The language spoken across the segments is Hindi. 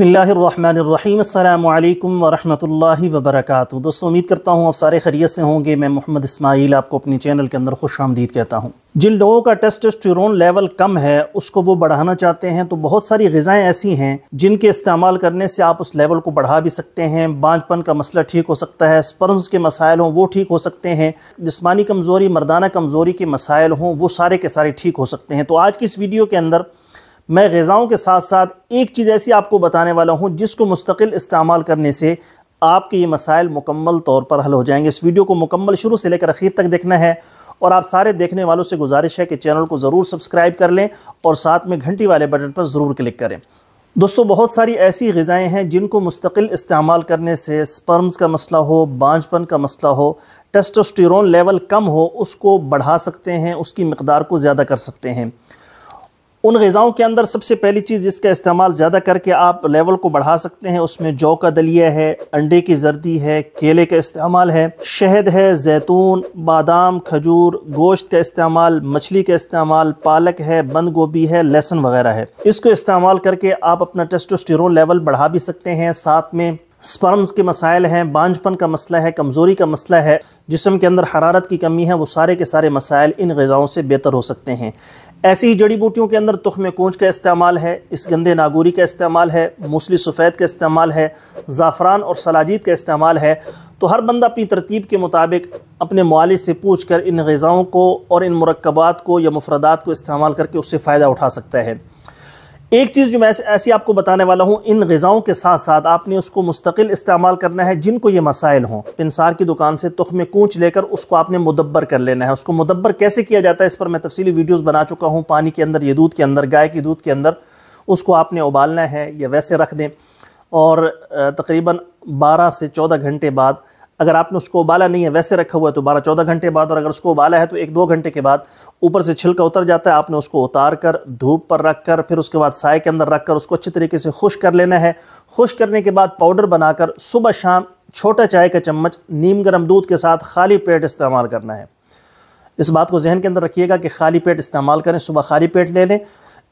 अल्लाम वरम् वबरक दोस्तों उम्मीद करता हूँ आप सारे खरीत से होंगे मैं मोहम्मद इसमाइल आपको अपने चैनल के अंदर खुश आमदीद कहता हूँ जिन लोगों का टेस्टोस्टेरोन लेवल कम है उसको वो बढ़ाना चाहते हैं तो बहुत सारी गज़ाएँ ऐसी हैं जिनके इस्तेमाल करने से आप उस लेवल को बढ़ा भी सकते हैं बांझपन का मसला ठीक हो सकता है स्पर्म्स के मसाइल हों वो ठीक हो सकते हैं जिसमानी कमज़ोरी मर्दाना कमज़ोरी के मसाइल हों वो सारे के सारे ठीक हो सकते हैं तो आज की इस वीडियो के अंदर मैं गज़ाओं के साथ साथ एक चीज़ ऐसी आपको बताने वाला हूँ जिसको मुस्तकिल इस्तेमाल करने से आपके ये मसाइल मुकम्मल तौर पर हल हो जाएंगे इस वीडियो को मुकम्मल शुरू से लेकर आखिर तक देखना है और आप सारे देखने वालों से गुजारिश है कि चैनल को ज़रूर सब्सक्राइब कर लें और साथ में घंटी वाले बटन पर ज़रूर क्लिक करें दोस्तों बहुत सारी ऐसी गज़ाएँ हैं जिनको मुस्तकिल इस्तेमाल करने से स्पर्म्स का मसला हो बांझपन का मसला हो टेस्टोस्टेरोन लेवल कम हो उसको बढ़ा सकते हैं उसकी मकदार को ज़्यादा कर सकते हैं उन गज़ाओं के अंदर सबसे पहली चीज़ जिसका इस्तेमाल ज़्यादा करके आप लेवल को बढ़ा सकते हैं उसमें जौ का दलिया है अंडे की जर्दी है केले का इस्तेमाल है शहद है जैतून बादाम खजूर गोश्त का इस्तेमाल मछली का इस्तेमाल पालक है बंद गोभी है लहसुन वगैरह है इसको इस्तेमाल करके आप अपना टेस्टोस्टेरोन लेवल बढ़ा भी सकते हैं साथ में स्पर्म्स के मसाइल हैं बांझपन का मसला है कमज़ोरी का मसला है जिसम के अंदर हरारत की कमी है वो सारे के सारे मसाइल इन गज़ाओं से बेहतर हो सकते हैं ऐसी ही जड़ी बूटियों के अंदर तुख में कोंच का इस्तेमाल है इस गंदे नागोरी का इस्तेमाल है मूसली सफ़ैद का इस्तेमाल है ज़ाफ़रान और सलाजीत का इस्तेमाल है तो हर बंदा अपनी तरतीब के मुताबिक अपने मालिक से पूछ कर इन गज़ाओं को और इन मरकबात को या मुफरदात को इस्तेमाल करके उससे फ़ायदा उठा सकता है एक चीज़ जो मैं ऐसी आपको बताने वाला हूँ इन गज़ाओं के साथ साथ आपने उसको मुस्तकिल इस्तेमाल करना है जिनको ये मसाइल हों पिनसार की दुकान से तुख में कूच लेकर उसको आपने मुदब्बर कर लेना है उसको मुदब्बर कैसे किया जाता है इस पर मैं तफसली वीडियोज़ बना चुका हूँ पानी के अंदर या दूध के अंदर गाय के दूध के अंदर उसको आपने उबालना है या वैसे रख दें और तकरीबन बारह से चौदह घंटे बाद अगर आपने उसको उबाला नहीं है वैसे रखा हुआ है तो बारह चौदह घंटे बाद और अगर उसको उबाला है तो एक दो घंटे के बाद ऊपर से छिलका उतर जाता है आपने उसको उतार कर धूप पर रख कर फिर उसके बाद साय के अंदर रख कर उसको अच्छे तरीके से खुश कर लेना है खुश करने के बाद पाउडर बनाकर सुबह शाम छोटा चाय का चम्मच नीम गर्म दूध के साथ खाली पेट इस्तेमाल करना है इस बात को जहन के अंदर रखिएगा कि खाली पेट इस्तेमाल करें सुबह खाली पेट ले लें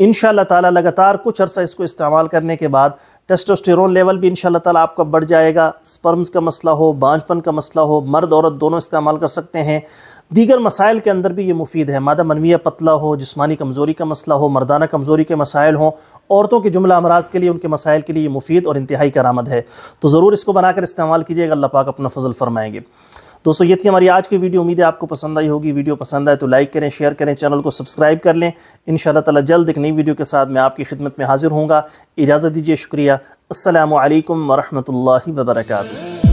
इन ताला लगातार कुछ अरसा इसको इस्तेमाल करने के बाद टेस्टोस्टेरोन लेवल भी इन ताला आपका बढ़ जाएगा स्पर्म्स का मसला हो बांझपन का मसला हो मर्द औरत दोनों इस्तेमाल कर सकते हैं दीगर मसाइल के अंदर भी ये मुफीद है मादा मनविया पतला हो जिसमानी कमज़ोरी का मसला हो मर्दाना कमज़ोरी के मसाइल हों औरतों के जुमला अमराज के लिए उनके मसाइल के लिए ये मुफीद और इंतहाई करामद है तो ज़रूर इसको बनाकर इस्तेमाल कीजिएगा अल्लाह पाक अपना फजल फरमाएंगे दोस्तों ये थी हमारी आज की वीडियो उम्मीद है आपको पसंद आई होगी वीडियो पसंद आए तो लाइक करें शेयर करें चैनल को सब्सक्राइब कर लें इन तला जल्द एक नई वीडियो के साथ मैं आपकी खिदमत में हाजिर हूँ इजाज़त दीजिए शुक्रिया अल्लाम वरहमल वर्का